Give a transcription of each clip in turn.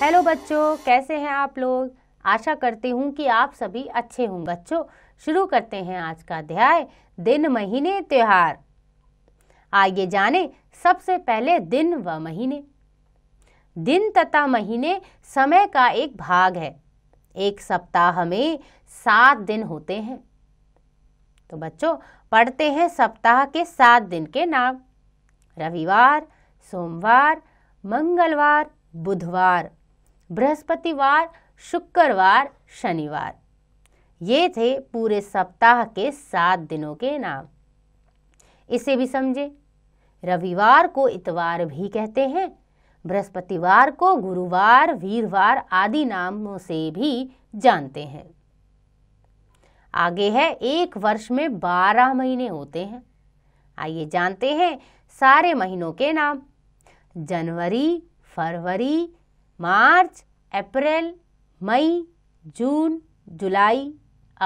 hello बच्चों कैसे हैं आप लोग आशा करती हूँ कि आप सभी अच्छे हों बच्चों शुरू करते हैं आज का अध्याय दिन महीने त्योहार आइए जाने सबसे पहले दिन व महीने दिन तथा महीने समय का एक भाग है एक सप्ताह में सात दिन होते हैं तो बच्चों पढ़ते हैं सप्ताह के सात दिन के नाम रविवार सोमवार मंगलवार बुधवार बृहस्पतिवार शुक्रवार शनिवार ये थे पूरे सप्ताह के सात दिनों के नाम इसे भी समझे रविवार को इतवार भी कहते हैं बृहस्पतिवार को गुरुवार वीरवार आदि नामों से भी जानते हैं आगे है एक वर्ष में बारह महीने होते हैं आइए जानते हैं सारे महीनों के नाम जनवरी फरवरी मार्च अप्रैल मई जून जुलाई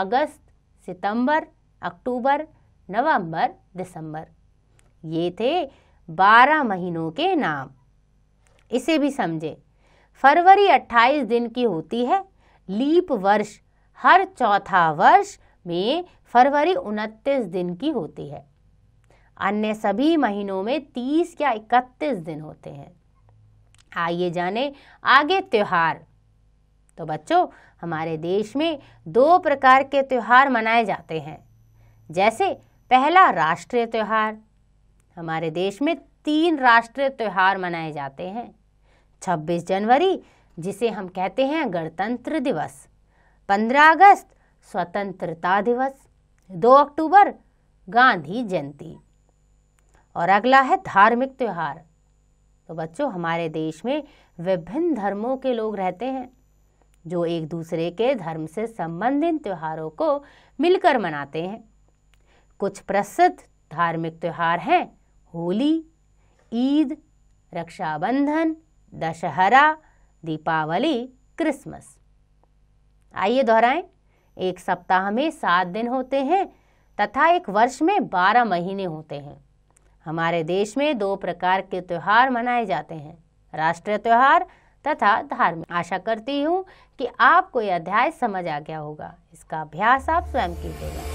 अगस्त सितंबर, अक्टूबर नवंबर, दिसंबर ये थे बारह महीनों के नाम इसे भी समझे फरवरी 28 दिन की होती है लीप वर्ष हर चौथा वर्ष में फरवरी 29 दिन की होती है अन्य सभी महीनों में 30 या 31 दिन होते हैं आइए जाने आगे त्यौहार तो बच्चों हमारे देश में दो प्रकार के त्यौहार मनाए जाते हैं जैसे पहला राष्ट्रीय त्यौहार हमारे देश में तीन राष्ट्रीय त्यौहार मनाए जाते हैं 26 जनवरी जिसे हम कहते हैं गणतंत्र दिवस 15 अगस्त स्वतंत्रता दिवस 2 अक्टूबर गांधी जयंती और अगला है धार्मिक त्यौहार तो बच्चों हमारे देश में विभिन्न धर्मों के लोग रहते हैं जो एक दूसरे के धर्म से संबंधित त्योहारों को मिलकर मनाते हैं कुछ प्रसिद्ध धार्मिक त्योहार हैं होली ईद रक्षाबंधन दशहरा दीपावली क्रिसमस आइए दोहराएं एक सप्ताह में सात दिन होते हैं तथा एक वर्ष में बारह महीने होते हैं हमारे देश में दो प्रकार के त्यौहार मनाए जाते हैं राष्ट्रीय त्यौहार तथा धार्मिक आशा करती हूँ कि आपको यह अध्याय समझ आ गया होगा इसका अभ्यास आप स्वयं कीजिएगा